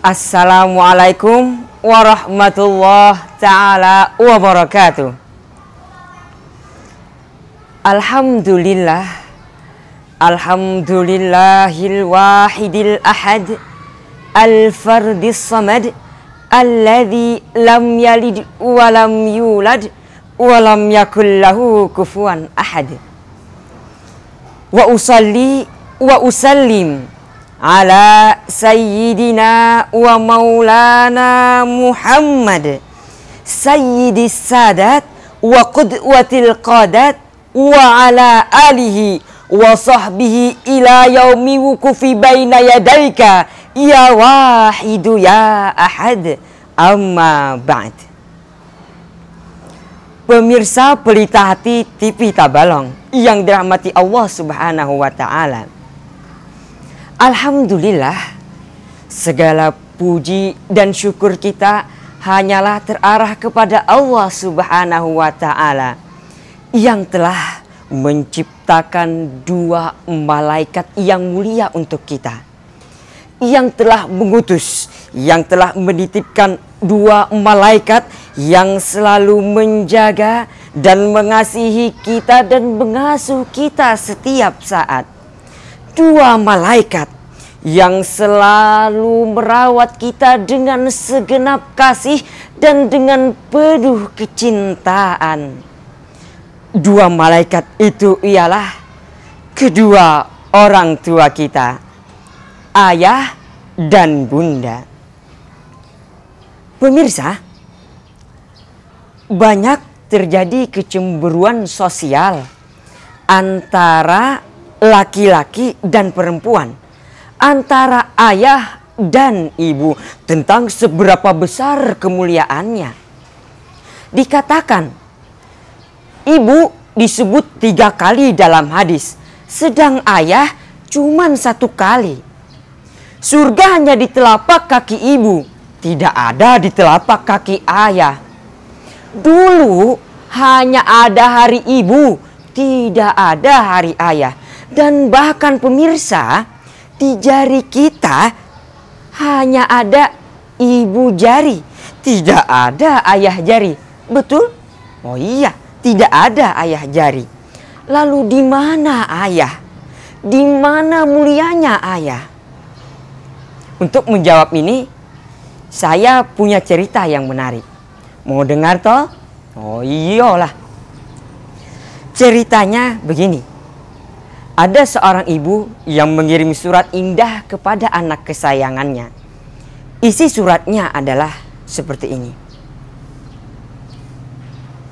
Assalamualaikum warahmatullahi taala wabarakatuh. Alhamdulillah Alhamdulillahil wahidil ahad Al fardis samad Alladhi lam yalid wa lam yulad Wa lam yakul lahu kufuan ahad Wa usalli wa usallim ala sayyidina wa maulana Muhammad sayyidis sadat wa qudwatil qadat wa ala alihi wa sahbihi ila yaumi wukufi baina yadaika ya wahidu ya ahad amma ba'd Pemirsa pelita hati TV Tabalong yang dirahmati Allah Subhanahu wa taala. Alhamdulillah, segala puji dan syukur kita hanyalah terarah kepada Allah Subhanahu wa Ta'ala yang telah menciptakan dua malaikat yang mulia untuk kita, yang telah mengutus, yang telah menitipkan dua malaikat yang selalu menjaga dan mengasihi kita dan mengasuh kita setiap saat dua malaikat yang selalu merawat kita dengan segenap kasih dan dengan penuh kecintaan. Dua malaikat itu ialah kedua orang tua kita, ayah dan bunda. Pemirsa, banyak terjadi kecemburuan sosial antara laki-laki dan perempuan, antara ayah dan ibu tentang seberapa besar kemuliaannya. Dikatakan, ibu disebut tiga kali dalam hadis, sedang ayah cuman satu kali. Surga hanya di telapak kaki ibu, tidak ada di telapak kaki ayah. Dulu hanya ada hari ibu, tidak ada hari ayah. Dan bahkan pemirsa, di jari kita hanya ada ibu jari. Tidak ada ayah jari. Betul? Oh iya, tidak ada ayah jari. Lalu di mana ayah? Di mana mulianya ayah? Untuk menjawab ini, saya punya cerita yang menarik. Mau dengar toh? Oh iyalah. Ceritanya begini. Ada seorang ibu yang mengirim surat indah kepada anak kesayangannya. Isi suratnya adalah seperti ini.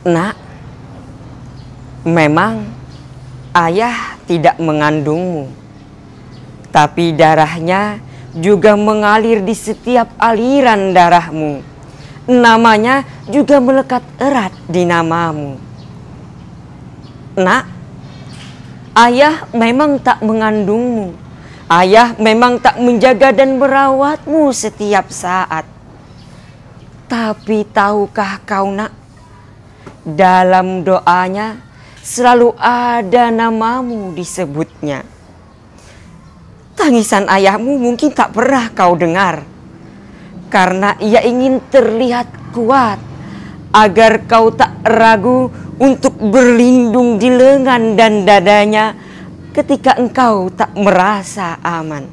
Nak, memang ayah tidak mengandungmu. Tapi darahnya juga mengalir di setiap aliran darahmu. Namanya juga melekat erat di namamu. Nak, Ayah memang tak mengandungmu. Ayah memang tak menjaga dan merawatmu setiap saat. Tapi tahukah kau nak? Dalam doanya selalu ada namamu disebutnya. Tangisan ayahmu mungkin tak pernah kau dengar. Karena ia ingin terlihat kuat agar kau tak ragu untuk berlindung di lengan dan dadanya ketika engkau tak merasa aman.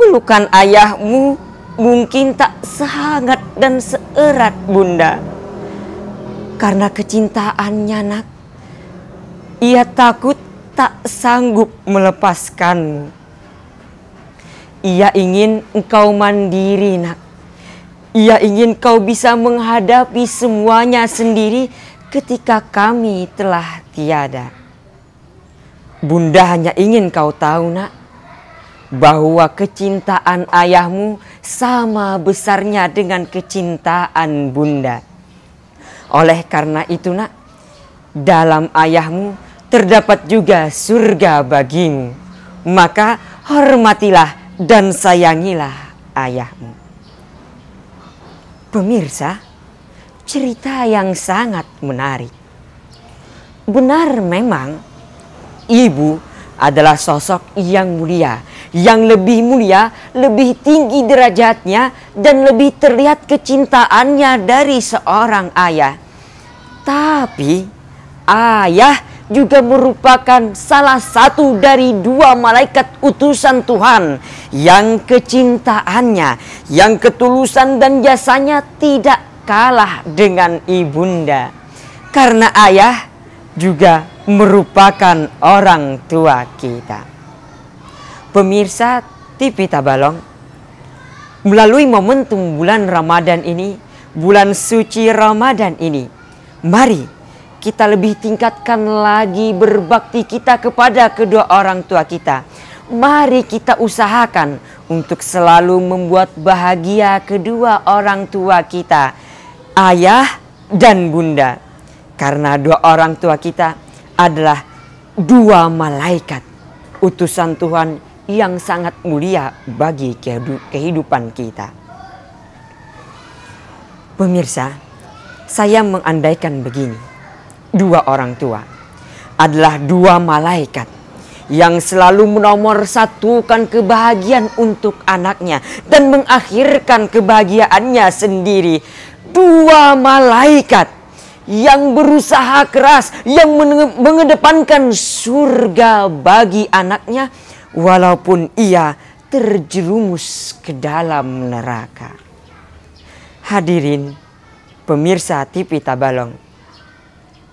Pelukan ayahmu mungkin tak sehangat dan seerat bunda. Karena kecintaannya nak, ia takut tak sanggup melepaskanmu. Ia ingin engkau mandiri nak ia ingin kau bisa menghadapi semuanya sendiri ketika kami telah tiada. Bunda hanya ingin kau tahu nak, bahwa kecintaan ayahmu sama besarnya dengan kecintaan bunda. Oleh karena itu nak, dalam ayahmu terdapat juga surga bagimu. Maka hormatilah dan sayangilah ayahmu. Pemirsa, cerita yang sangat menarik. Benar memang, ibu adalah sosok yang mulia, yang lebih mulia, lebih tinggi derajatnya, dan lebih terlihat kecintaannya dari seorang ayah. Tapi, ayah juga merupakan salah satu dari dua malaikat utusan Tuhan yang kecintaannya, yang ketulusan dan jasanya tidak kalah dengan ibunda. Karena ayah juga merupakan orang tua kita. Pemirsa TV Tabalong, melalui momentum bulan Ramadan ini, bulan suci Ramadan ini, mari kita lebih tingkatkan lagi berbakti kita kepada kedua orang tua kita. Mari kita usahakan untuk selalu membuat bahagia kedua orang tua kita, ayah dan bunda, karena dua orang tua kita adalah dua malaikat, utusan Tuhan yang sangat mulia bagi kehidupan kita. Pemirsa, saya mengandaikan begini dua orang tua adalah dua malaikat yang selalu menomor satukan kebahagiaan untuk anaknya dan mengakhirkan kebahagiaannya sendiri. Dua malaikat yang berusaha keras yang mengedepankan surga bagi anaknya walaupun ia terjerumus ke dalam neraka. Hadirin pemirsa TV Tabalong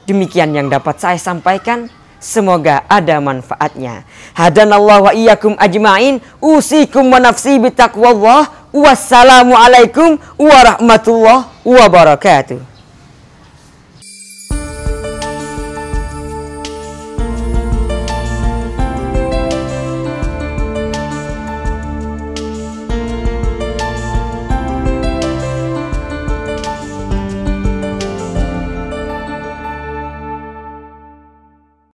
Demikian yang dapat saya sampaikan. Semoga ada manfaatnya. Hadanallah wa iyyakum ajmain. Usikum wa nafsi bitaqwallah. Wassalamualaikum warahmatullahi wabarakatuh.